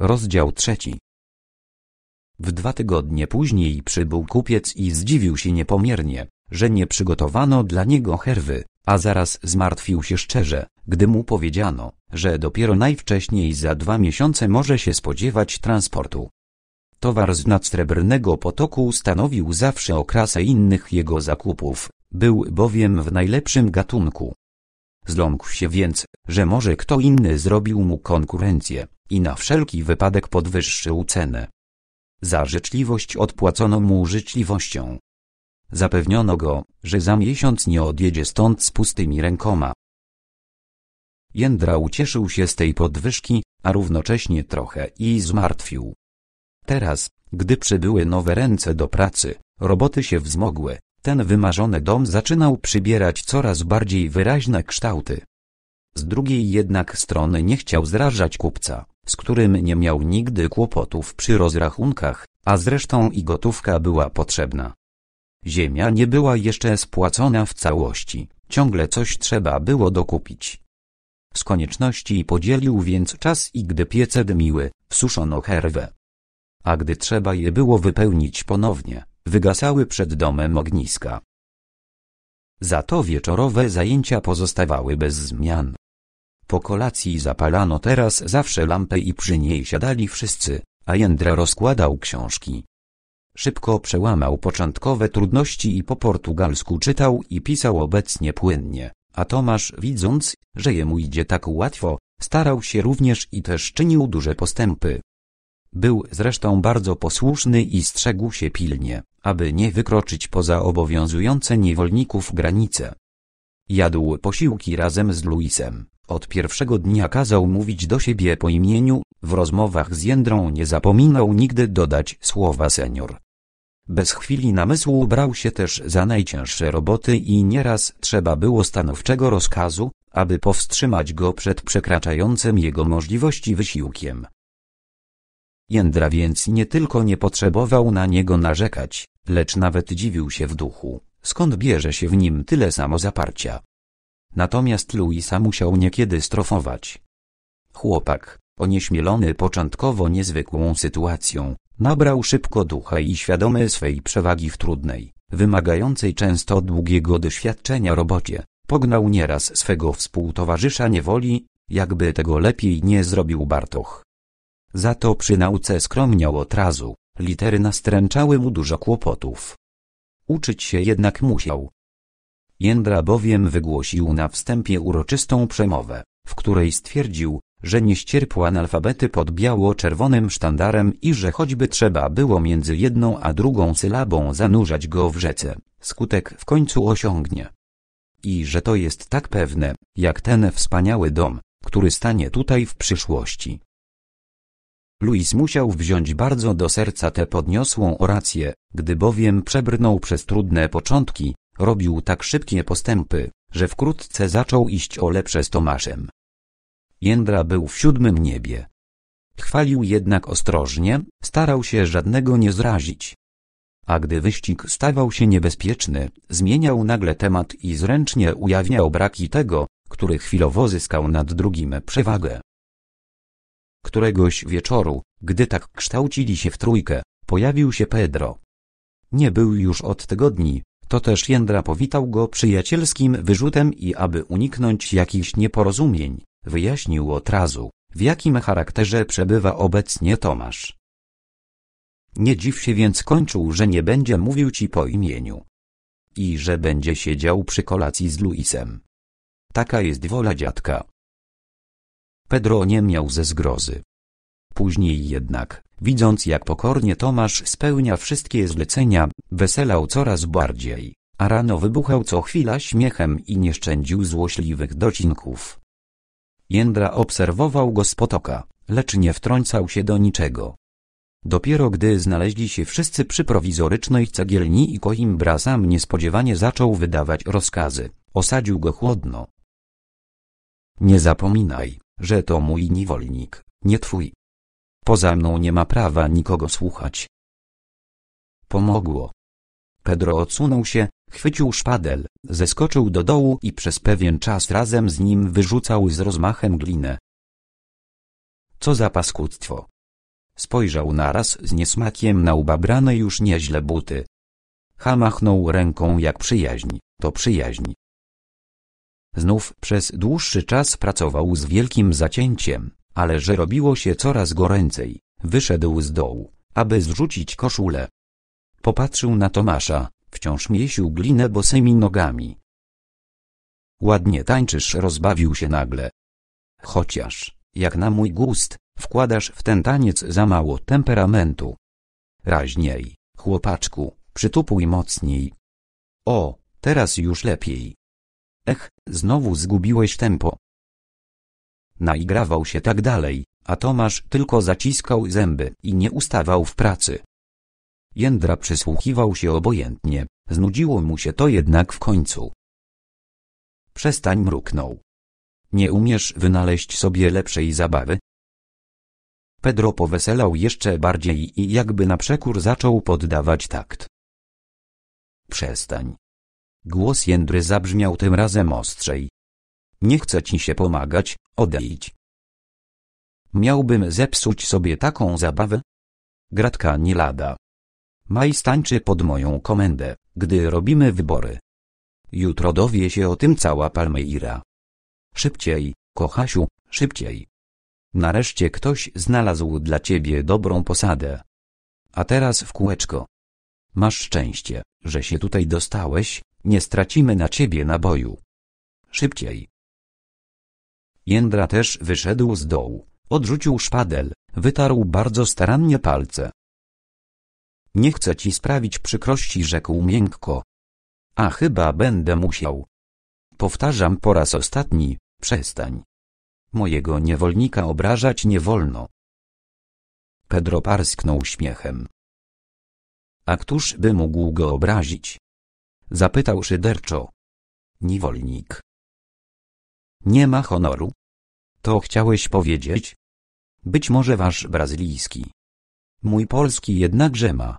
Rozdział trzeci. W dwa tygodnie później przybył kupiec i zdziwił się niepomiernie, że nie przygotowano dla niego herwy, a zaraz zmartwił się szczerze, gdy mu powiedziano, że dopiero najwcześniej za dwa miesiące może się spodziewać transportu. Towar z nadsrebrnego potoku stanowił zawsze okrasę innych jego zakupów, był bowiem w najlepszym gatunku. Zląkł się więc, że może kto inny zrobił mu konkurencję i na wszelki wypadek podwyższył cenę. Za życzliwość odpłacono mu życzliwością. Zapewniono go, że za miesiąc nie odjedzie stąd z pustymi rękoma. Jędra ucieszył się z tej podwyżki, a równocześnie trochę i zmartwił. Teraz, gdy przybyły nowe ręce do pracy, roboty się wzmogły, ten wymarzony dom zaczynał przybierać coraz bardziej wyraźne kształty. Z drugiej jednak strony nie chciał zrażać kupca z którym nie miał nigdy kłopotów przy rozrachunkach, a zresztą i gotówka była potrzebna. Ziemia nie była jeszcze spłacona w całości, ciągle coś trzeba było dokupić. Z konieczności podzielił więc czas i gdy piece dmiły, suszono herwę. A gdy trzeba je było wypełnić ponownie, wygasały przed domem ogniska. Za to wieczorowe zajęcia pozostawały bez zmian. Po kolacji zapalano teraz zawsze lampę i przy niej siadali wszyscy, a Jędra rozkładał książki. Szybko przełamał początkowe trudności i po portugalsku czytał i pisał obecnie płynnie, a Tomasz widząc, że jemu idzie tak łatwo, starał się również i też czynił duże postępy. Był zresztą bardzo posłuszny i strzegł się pilnie, aby nie wykroczyć poza obowiązujące niewolników granice. Jadł posiłki razem z Luisem, od pierwszego dnia kazał mówić do siebie po imieniu, w rozmowach z Jędrą nie zapominał nigdy dodać słowa senior. Bez chwili namysłu brał się też za najcięższe roboty i nieraz trzeba było stanowczego rozkazu, aby powstrzymać go przed przekraczającym jego możliwości wysiłkiem. Jędra więc nie tylko nie potrzebował na niego narzekać, lecz nawet dziwił się w duchu, skąd bierze się w nim tyle samozaparcia. Natomiast Luisa musiał niekiedy strofować. Chłopak, onieśmielony początkowo niezwykłą sytuacją, nabrał szybko ducha i świadomy swej przewagi w trudnej, wymagającej często długiego doświadczenia robocie, pognał nieraz swego współtowarzysza niewoli, jakby tego lepiej nie zrobił Bartoch. Za to przy nauce skromniał od razu, litery nastręczały mu dużo kłopotów. Uczyć się jednak musiał, Jędra bowiem wygłosił na wstępie uroczystą przemowę, w której stwierdził, że nie ścierpła analfabety pod biało-czerwonym sztandarem i że choćby trzeba było między jedną a drugą sylabą zanurzać go w rzece, skutek w końcu osiągnie. I że to jest tak pewne, jak ten wspaniały dom, który stanie tutaj w przyszłości. Louis musiał wziąć bardzo do serca tę podniosłą orację, gdy bowiem przebrnął przez trudne początki, Robił tak szybkie postępy, że wkrótce zaczął iść o lepsze z Tomaszem. Jędra był w siódmym niebie. Chwalił jednak ostrożnie, starał się żadnego nie zrazić. A gdy wyścig stawał się niebezpieczny, zmieniał nagle temat i zręcznie ujawniał braki tego, który chwilowo zyskał nad drugim przewagę. Któregoś wieczoru, gdy tak kształcili się w trójkę, pojawił się Pedro. Nie był już od tygodni, Toteż Jędra powitał go przyjacielskim wyrzutem i aby uniknąć jakichś nieporozumień, wyjaśnił od razu, w jakim charakterze przebywa obecnie Tomasz. Nie dziw się więc kończył, że nie będzie mówił ci po imieniu. I że będzie siedział przy kolacji z Luisem. Taka jest wola dziadka. Pedro nie miał ze zgrozy. Później jednak, widząc jak pokornie Tomasz spełnia wszystkie zlecenia, weselał coraz bardziej, a rano wybuchał co chwila śmiechem i nie szczędził złośliwych docinków. Jędra obserwował go z potoka, lecz nie wtrącał się do niczego. Dopiero gdy znaleźli się wszyscy przy prowizorycznej cegielni i Koimbra sam niespodziewanie zaczął wydawać rozkazy, osadził go chłodno. Nie zapominaj, że to mój niewolnik, nie twój. Poza mną nie ma prawa nikogo słuchać. Pomogło. Pedro odsunął się, chwycił szpadel, zeskoczył do dołu i przez pewien czas razem z nim wyrzucał z rozmachem glinę. Co za paskudztwo. Spojrzał naraz z niesmakiem na ubabrane już nieźle buty. Hamachnął ręką jak przyjaźń, to przyjaźń. Znów przez dłuższy czas pracował z wielkim zacięciem, ale że robiło się coraz goręcej, wyszedł z dołu, aby zrzucić koszulę. Popatrzył na Tomasza, wciąż miesił glinę bosymi nogami. Ładnie tańczysz rozbawił się nagle. Chociaż, jak na mój gust, wkładasz w ten taniec za mało temperamentu. Raźniej, chłopaczku, przytupuj mocniej. O, teraz już lepiej. Ech, znowu zgubiłeś tempo naigrawał się tak dalej, a Tomasz tylko zaciskał zęby i nie ustawał w pracy. Jędra przysłuchiwał się obojętnie, znudziło mu się to jednak w końcu. Przestań mruknął. Nie umiesz wynaleźć sobie lepszej zabawy? Pedro poweselał jeszcze bardziej i jakby na przekór zaczął poddawać takt. Przestań. Głos Jędry zabrzmiał tym razem ostrzej, nie chcę ci się pomagać, odejdź. Miałbym zepsuć sobie taką zabawę? Gratka nie lada. Maj stańczy pod moją komendę, gdy robimy wybory. Jutro dowie się o tym cała Palmeira. Szybciej, kochasiu, szybciej. Nareszcie ktoś znalazł dla ciebie dobrą posadę. A teraz w kółeczko. Masz szczęście, że się tutaj dostałeś, nie stracimy na ciebie naboju. Szybciej. Jędra też wyszedł z dołu, odrzucił szpadel, wytarł bardzo starannie palce. Nie chcę ci sprawić przykrości, rzekł miękko. A chyba będę musiał. Powtarzam po raz ostatni, przestań. Mojego niewolnika obrażać nie wolno. Pedro parsknął śmiechem. A któż by mógł go obrazić? Zapytał szyderczo. Niewolnik. Nie ma honoru? To chciałeś powiedzieć? Być może wasz brazylijski. Mój polski jednakże ma.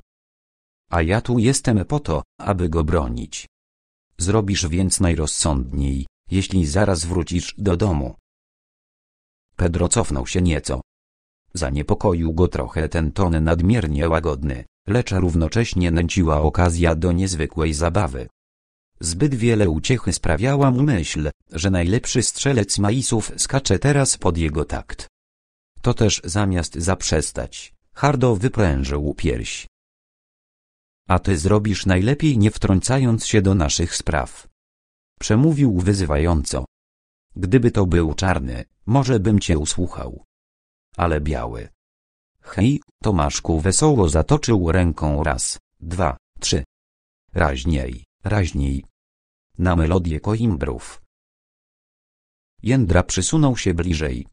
A ja tu jestem po to, aby go bronić. Zrobisz więc najrozsądniej, jeśli zaraz wrócisz do domu. Pedro cofnął się nieco. Zaniepokoił go trochę ten ton nadmiernie łagodny, lecz równocześnie nęciła okazja do niezwykłej zabawy. Zbyt wiele uciechy sprawiała mu myśl, że najlepszy strzelec Maisów skacze teraz pod jego takt. To też zamiast zaprzestać, Hardo wyprężył pierś. A ty zrobisz najlepiej nie wtrącając się do naszych spraw. Przemówił wyzywająco. Gdyby to był czarny, może bym cię usłuchał. Ale biały. Hej, Tomaszku wesoło zatoczył ręką raz, dwa, trzy. Raźniej, raźniej, na melodię koimbrów. Jędra przysunął się bliżej.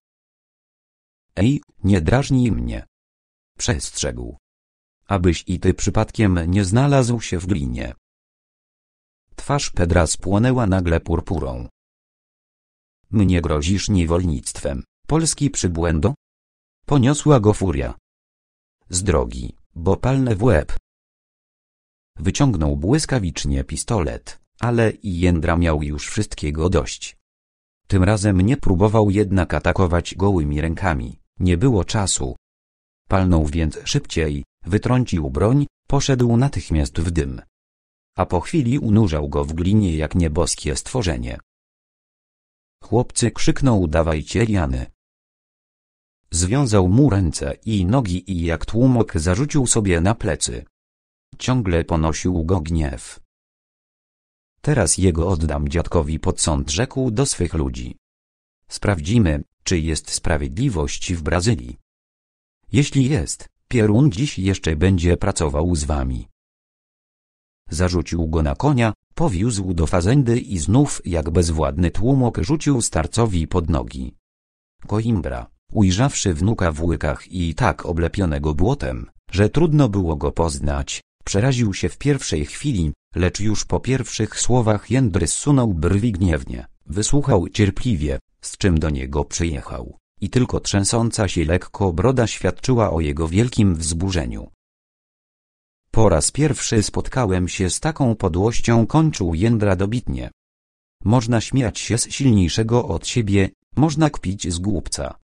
Ej, nie drażnij mnie. Przestrzegł. Abyś i ty przypadkiem nie znalazł się w glinie. Twarz Pedra spłonęła nagle purpurą. Mnie grozisz niewolnictwem, polski przybłędo? Poniosła go furia. Z drogi, bo palne w łeb. Wyciągnął błyskawicznie pistolet ale Jędra miał już wszystkiego dość. Tym razem nie próbował jednak atakować gołymi rękami, nie było czasu. Palnął więc szybciej, wytrącił broń, poszedł natychmiast w dym. A po chwili unurzał go w glinie jak nieboskie stworzenie. Chłopcy krzyknął dawajcie liany. Związał mu ręce i nogi i jak tłumok zarzucił sobie na plecy. Ciągle ponosił go gniew. Teraz jego oddam dziadkowi pod sąd rzekł do swych ludzi. Sprawdzimy, czy jest sprawiedliwość w Brazylii. Jeśli jest, Pierun dziś jeszcze będzie pracował z wami. Zarzucił go na konia, powiózł do fazendy i znów jak bezwładny tłumok rzucił starcowi pod nogi. Coimbra, ujrzawszy wnuka w łykach i tak oblepionego błotem, że trudno było go poznać, przeraził się w pierwszej chwili, lecz już po pierwszych słowach Jędry zsunął brwi gniewnie, wysłuchał cierpliwie, z czym do niego przyjechał, i tylko trzęsąca się lekko broda świadczyła o jego wielkim wzburzeniu. Po raz pierwszy spotkałem się z taką podłością kończył Jędra dobitnie. Można śmiać się z silniejszego od siebie, można kpić z głupca.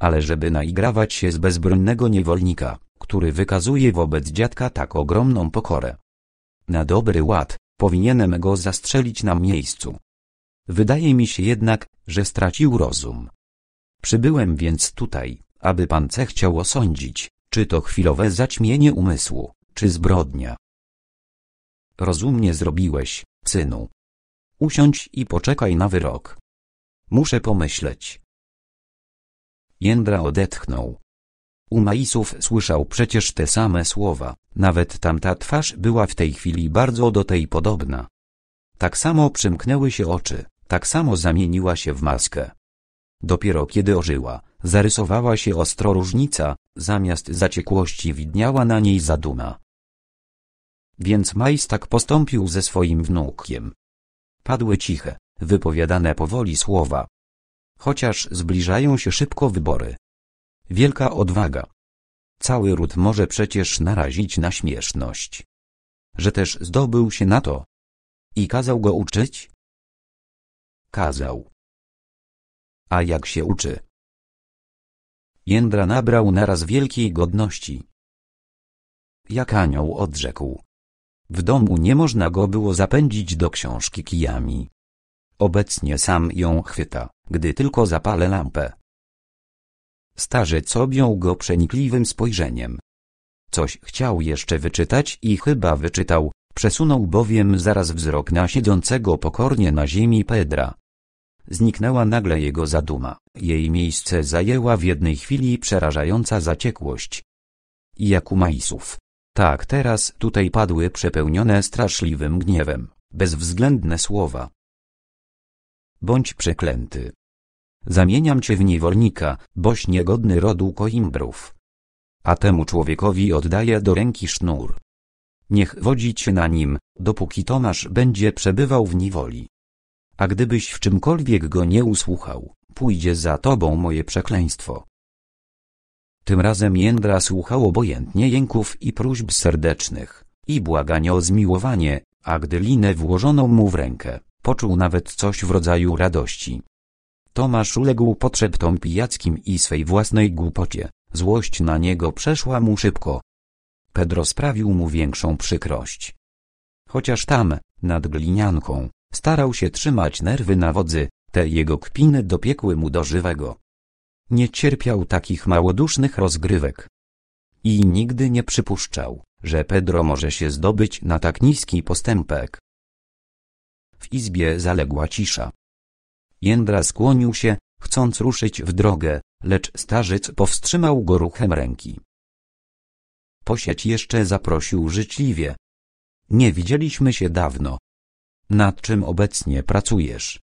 Ale żeby naigrawać się z bezbronnego niewolnika, który wykazuje wobec dziadka tak ogromną pokorę, na dobry ład, powinienem go zastrzelić na miejscu. Wydaje mi się jednak, że stracił rozum. Przybyłem więc tutaj, aby pan C chciał osądzić, czy to chwilowe zaćmienie umysłu, czy zbrodnia. Rozumnie zrobiłeś, synu. Usiądź i poczekaj na wyrok. Muszę pomyśleć. Jędra odetchnął. U Umaisów słyszał przecież te same słowa, nawet tamta twarz była w tej chwili bardzo do tej podobna. Tak samo przymknęły się oczy, tak samo zamieniła się w maskę. Dopiero kiedy ożyła, zarysowała się ostro różnica, zamiast zaciekłości widniała na niej zaduma. Więc Majs tak postąpił ze swoim wnukiem. Padły ciche, wypowiadane powoli słowa. Chociaż zbliżają się szybko wybory, Wielka odwaga. Cały ród może przecież narazić na śmieszność. Że też zdobył się na to. I kazał go uczyć? Kazał. A jak się uczy? Jędra nabrał naraz wielkiej godności. Jak anioł odrzekł. W domu nie można go było zapędzić do książki kijami. Obecnie sam ją chwyta, gdy tylko zapalę lampę. Starzec objął go przenikliwym spojrzeniem. Coś chciał jeszcze wyczytać i chyba wyczytał, przesunął bowiem zaraz wzrok na siedzącego pokornie na ziemi Pedra. Zniknęła nagle jego zaduma, jej miejsce zajęła w jednej chwili przerażająca zaciekłość. majsów. Tak teraz tutaj padły przepełnione straszliwym gniewem, bezwzględne słowa. Bądź przeklęty, Zamieniam cię w niewolnika, boś niegodny rodu koimbrów. A temu człowiekowi oddaję do ręki sznur. Niech wodzi cię na nim, dopóki Tomasz będzie przebywał w niewoli. A gdybyś w czymkolwiek go nie usłuchał, pójdzie za tobą moje przekleństwo. Tym razem Jędra słuchał obojętnie jęków i próśb serdecznych, i błagania o zmiłowanie, a gdy linę włożono mu w rękę, poczuł nawet coś w rodzaju radości. Tomasz uległ potrzebom pijackim i swej własnej głupocie, złość na niego przeszła mu szybko. Pedro sprawił mu większą przykrość. Chociaż tam, nad glinianką, starał się trzymać nerwy na wodzy, te jego kpiny dopiekły mu do żywego. Nie cierpiał takich małodusznych rozgrywek. I nigdy nie przypuszczał, że Pedro może się zdobyć na tak niski postępek. W izbie zaległa cisza. Jędra skłonił się, chcąc ruszyć w drogę, lecz starzyc powstrzymał go ruchem ręki. Posieć jeszcze zaprosił życzliwie. Nie widzieliśmy się dawno. Nad czym obecnie pracujesz?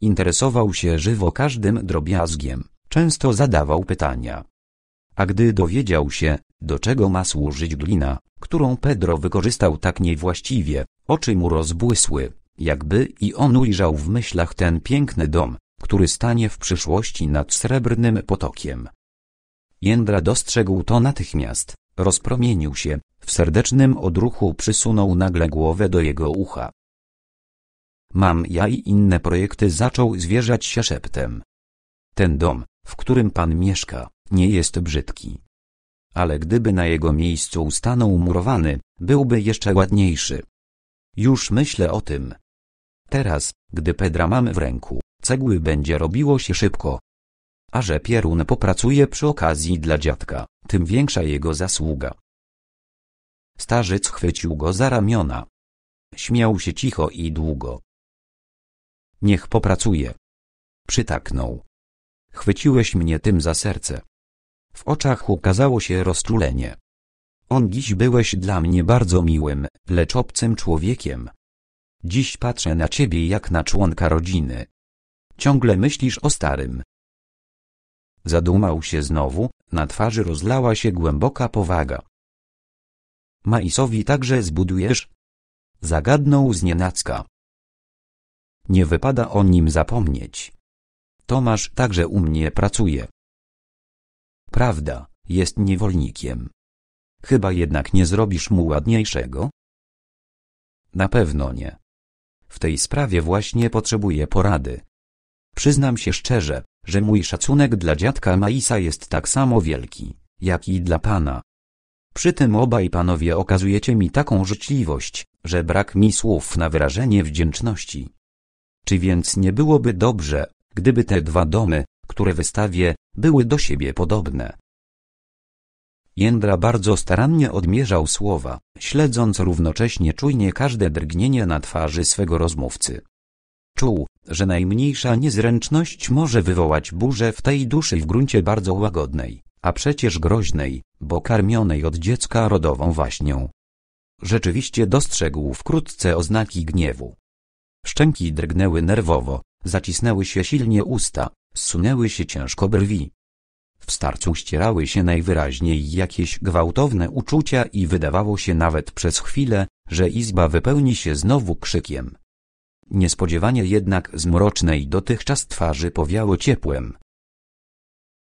Interesował się żywo każdym drobiazgiem, często zadawał pytania. A gdy dowiedział się, do czego ma służyć glina, którą Pedro wykorzystał tak niewłaściwie, oczy mu rozbłysły. Jakby i on ujrzał w myślach ten piękny dom, który stanie w przyszłości nad srebrnym potokiem. Jędra dostrzegł to natychmiast, rozpromienił się, w serdecznym odruchu przysunął nagle głowę do jego ucha. Mam ja i inne projekty zaczął zwierzać się szeptem. Ten dom, w którym pan mieszka, nie jest brzydki. Ale gdyby na jego miejscu stanął murowany, byłby jeszcze ładniejszy. Już myślę o tym, Teraz, gdy pedra mamy w ręku, cegły będzie robiło się szybko. A że Pierun popracuje przy okazji dla dziadka, tym większa jego zasługa. Starzec chwycił go za ramiona. Śmiał się cicho i długo. Niech popracuje. Przytaknął. Chwyciłeś mnie tym za serce. W oczach ukazało się rozczulenie. On dziś byłeś dla mnie bardzo miłym, lecz obcym człowiekiem, Dziś patrzę na ciebie jak na członka rodziny. Ciągle myślisz o starym. Zadumał się znowu, na twarzy rozlała się głęboka powaga. Maisowi także zbudujesz? Zagadnął znienacka. Nie wypada o nim zapomnieć. Tomasz także u mnie pracuje. Prawda, jest niewolnikiem. Chyba jednak nie zrobisz mu ładniejszego? Na pewno nie. W tej sprawie właśnie potrzebuję porady. Przyznam się szczerze, że mój szacunek dla dziadka Maisa jest tak samo wielki, jak i dla pana. Przy tym obaj panowie okazujecie mi taką życzliwość, że brak mi słów na wyrażenie wdzięczności. Czy więc nie byłoby dobrze, gdyby te dwa domy, które wystawię, były do siebie podobne? Jędra bardzo starannie odmierzał słowa, śledząc równocześnie czujnie każde drgnienie na twarzy swego rozmówcy. Czuł, że najmniejsza niezręczność może wywołać burzę w tej duszy w gruncie bardzo łagodnej, a przecież groźnej, bo karmionej od dziecka rodową waśnią. Rzeczywiście dostrzegł wkrótce oznaki gniewu. Szczęki drgnęły nerwowo, zacisnęły się silnie usta, zsunęły się ciężko brwi, w starcu ścierały się najwyraźniej jakieś gwałtowne uczucia i wydawało się nawet przez chwilę, że izba wypełni się znowu krzykiem. Niespodziewanie jednak z mrocznej dotychczas twarzy powiało ciepłem.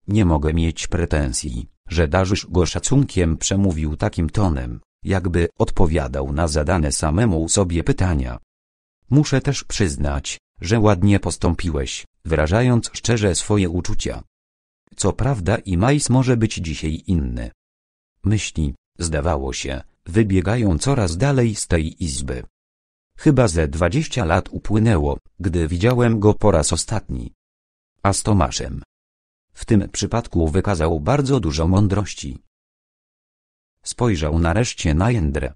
Nie mogę mieć pretensji, że darzysz go szacunkiem przemówił takim tonem, jakby odpowiadał na zadane samemu sobie pytania. Muszę też przyznać, że ładnie postąpiłeś, wyrażając szczerze swoje uczucia. Co prawda i majs może być dzisiaj inny. Myśli, zdawało się, wybiegają coraz dalej z tej izby. Chyba ze dwadzieścia lat upłynęło, gdy widziałem go po raz ostatni. A z Tomaszem. W tym przypadku wykazał bardzo dużo mądrości. Spojrzał nareszcie na Jędrę.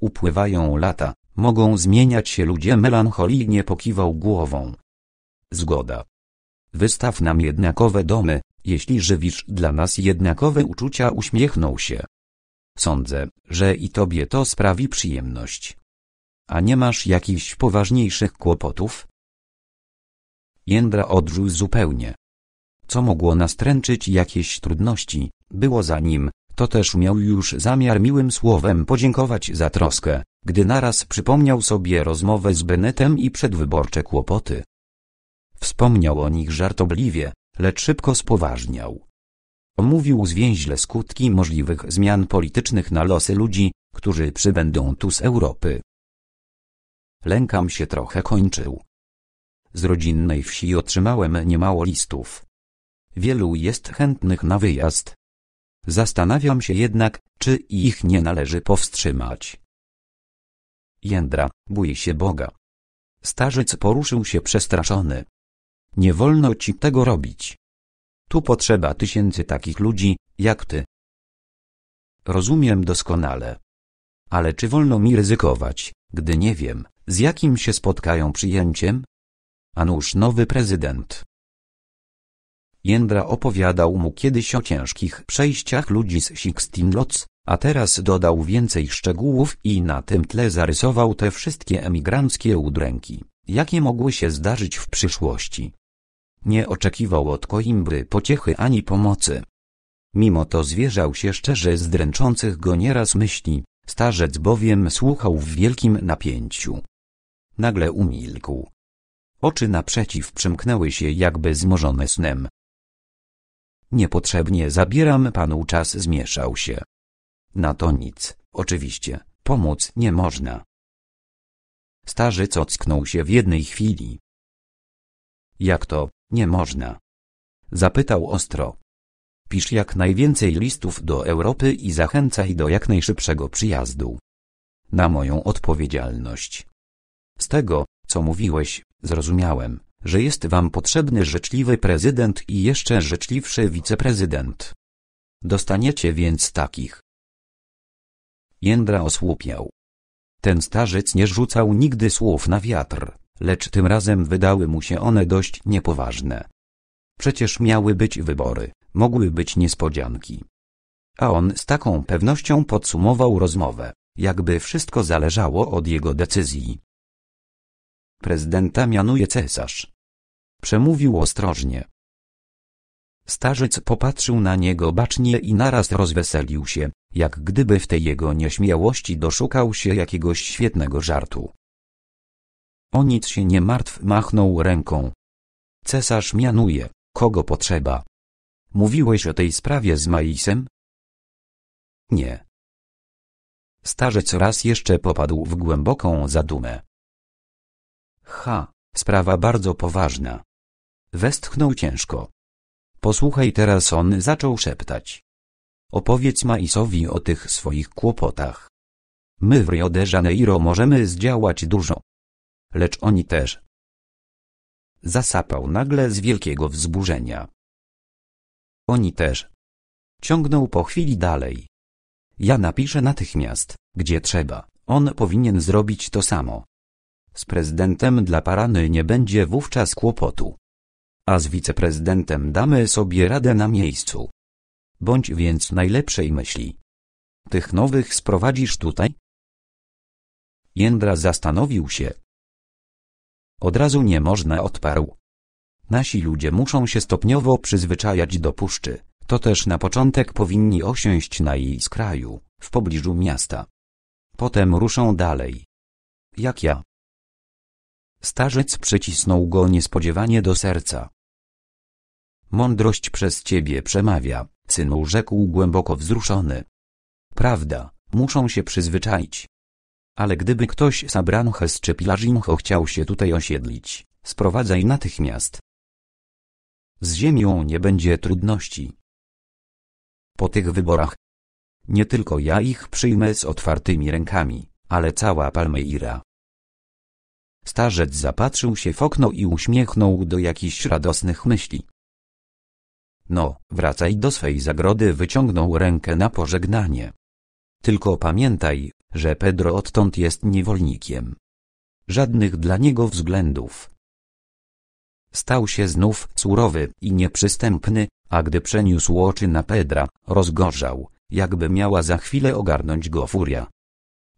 Upływają lata, mogą zmieniać się ludzie melancholijnie pokiwał głową. Zgoda. Wystaw nam jednakowe domy, jeśli żywisz dla nas jednakowe uczucia uśmiechnął się. Sądzę, że i tobie to sprawi przyjemność. A nie masz jakichś poważniejszych kłopotów? Jędra odrzuł zupełnie. Co mogło nastręczyć jakieś trudności, było za nim, to też miał już zamiar miłym słowem podziękować za troskę, gdy naraz przypomniał sobie rozmowę z Benetem i przedwyborcze kłopoty. Wspomniał o nich żartobliwie, lecz szybko spoważniał. Omówił zwięźle skutki możliwych zmian politycznych na losy ludzi, którzy przybędą tu z Europy. Lękam się trochę kończył. Z rodzinnej wsi otrzymałem niemało listów. Wielu jest chętnych na wyjazd. Zastanawiam się jednak, czy ich nie należy powstrzymać. Jędra, bój się Boga. Starzec poruszył się przestraszony. Nie wolno ci tego robić. Tu potrzeba tysięcy takich ludzi, jak ty. Rozumiem doskonale. Ale czy wolno mi ryzykować, gdy nie wiem, z jakim się spotkają przyjęciem? A nuż nowy prezydent. Jędra opowiadał mu kiedyś o ciężkich przejściach ludzi z Sixteen Lots, a teraz dodał więcej szczegółów i na tym tle zarysował te wszystkie emigranckie udręki, jakie mogły się zdarzyć w przyszłości. Nie oczekiwał od Koimbry pociechy ani pomocy. Mimo to zwierzał się szczerze z dręczących go nieraz myśli, starzec bowiem słuchał w wielkim napięciu. Nagle umilkł. Oczy naprzeciw przymknęły się jakby zmorzone snem. Niepotrzebnie zabieram panu czas zmieszał się. Na to nic, oczywiście, pomóc nie można. Starzyc ocknął się w jednej chwili. Jak to, nie można. Zapytał ostro. Pisz jak najwięcej listów do Europy i zachęcaj do jak najszybszego przyjazdu. Na moją odpowiedzialność. Z tego, co mówiłeś, zrozumiałem, że jest wam potrzebny życzliwy prezydent i jeszcze życzliwszy wiceprezydent. Dostaniecie więc takich. Jędra osłupiał. Ten starzec nie rzucał nigdy słów na wiatr lecz tym razem wydały mu się one dość niepoważne. Przecież miały być wybory, mogły być niespodzianki. A on z taką pewnością podsumował rozmowę, jakby wszystko zależało od jego decyzji. Prezydenta mianuje cesarz. Przemówił ostrożnie. Starzec popatrzył na niego bacznie i naraz rozweselił się, jak gdyby w tej jego nieśmiałości doszukał się jakiegoś świetnego żartu. O nic się nie martw machnął ręką. Cesarz mianuje, kogo potrzeba. Mówiłeś o tej sprawie z Maisem? Nie. Starzec raz jeszcze popadł w głęboką zadumę. Ha, sprawa bardzo poważna. Westchnął ciężko. Posłuchaj teraz on zaczął szeptać. Opowiedz Maisowi o tych swoich kłopotach. My w Rio de Janeiro możemy zdziałać dużo, lecz oni też. Zasapał nagle z wielkiego wzburzenia. Oni też. Ciągnął po chwili dalej. Ja napiszę natychmiast, gdzie trzeba. On powinien zrobić to samo. Z prezydentem dla Parany nie będzie wówczas kłopotu. A z wiceprezydentem damy sobie radę na miejscu. Bądź więc najlepszej myśli. Tych nowych sprowadzisz tutaj? Jędra zastanowił się, od razu nie można odparł. Nasi ludzie muszą się stopniowo przyzwyczajać do puszczy, to też na początek powinni osiąść na jej skraju, w pobliżu miasta. Potem ruszą dalej. Jak ja. Starzec przycisnął go niespodziewanie do serca. Mądrość przez ciebie przemawia, synu rzekł głęboko wzruszony. Prawda, muszą się przyzwyczaić. Ale gdyby ktoś z Abramches czy Pilarzimcho chciał się tutaj osiedlić, sprowadzaj natychmiast. Z ziemią nie będzie trudności. Po tych wyborach nie tylko ja ich przyjmę z otwartymi rękami, ale cała Palmeira. Starzec zapatrzył się w okno i uśmiechnął do jakichś radosnych myśli. No, wracaj do swej zagrody, wyciągnął rękę na pożegnanie. Tylko pamiętaj, że Pedro odtąd jest niewolnikiem. Żadnych dla niego względów. Stał się znów surowy i nieprzystępny, a gdy przeniósł oczy na Pedra, rozgorzał, jakby miała za chwilę ogarnąć go furia.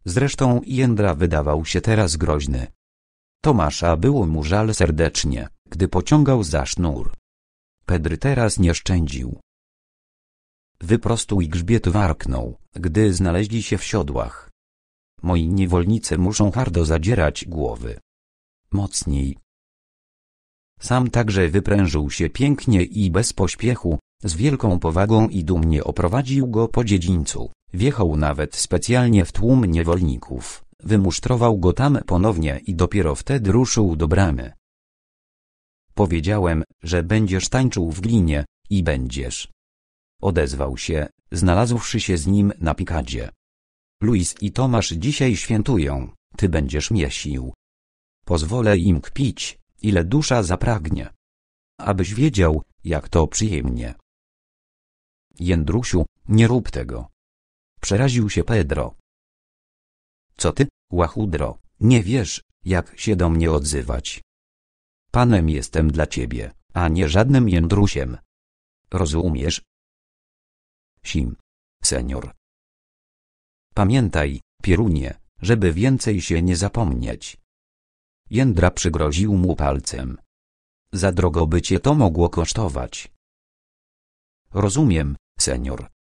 Zresztą Jędra wydawał się teraz groźny. Tomasza było mu żal serdecznie, gdy pociągał za sznur. Pedry teraz nie szczędził. Wyprostuj grzbiet warknął, gdy znaleźli się w siodłach. Moi niewolnicy muszą hardo zadzierać głowy. Mocniej. Sam także wyprężył się pięknie i bez pośpiechu, z wielką powagą i dumnie oprowadził go po dziedzińcu. Wjechał nawet specjalnie w tłum niewolników, wymusztrował go tam ponownie i dopiero wtedy ruszył do bramy. Powiedziałem, że będziesz tańczył w glinie, i będziesz. Odezwał się, znalazłszy się z nim na pikadzie. Luis i Tomasz dzisiaj świętują, ty będziesz miesił. Pozwolę im kpić, ile dusza zapragnie. Abyś wiedział, jak to przyjemnie. Jędrusiu, nie rób tego. Przeraził się Pedro. Co ty, łachudro, nie wiesz, jak się do mnie odzywać. Panem jestem dla ciebie, a nie żadnym jędrusiem. Rozumiesz? Sim. Senior. Pamiętaj, Pierunie, żeby więcej się nie zapomnieć. Jędra przygroził mu palcem. Za drogo by cię to mogło kosztować. Rozumiem, senior.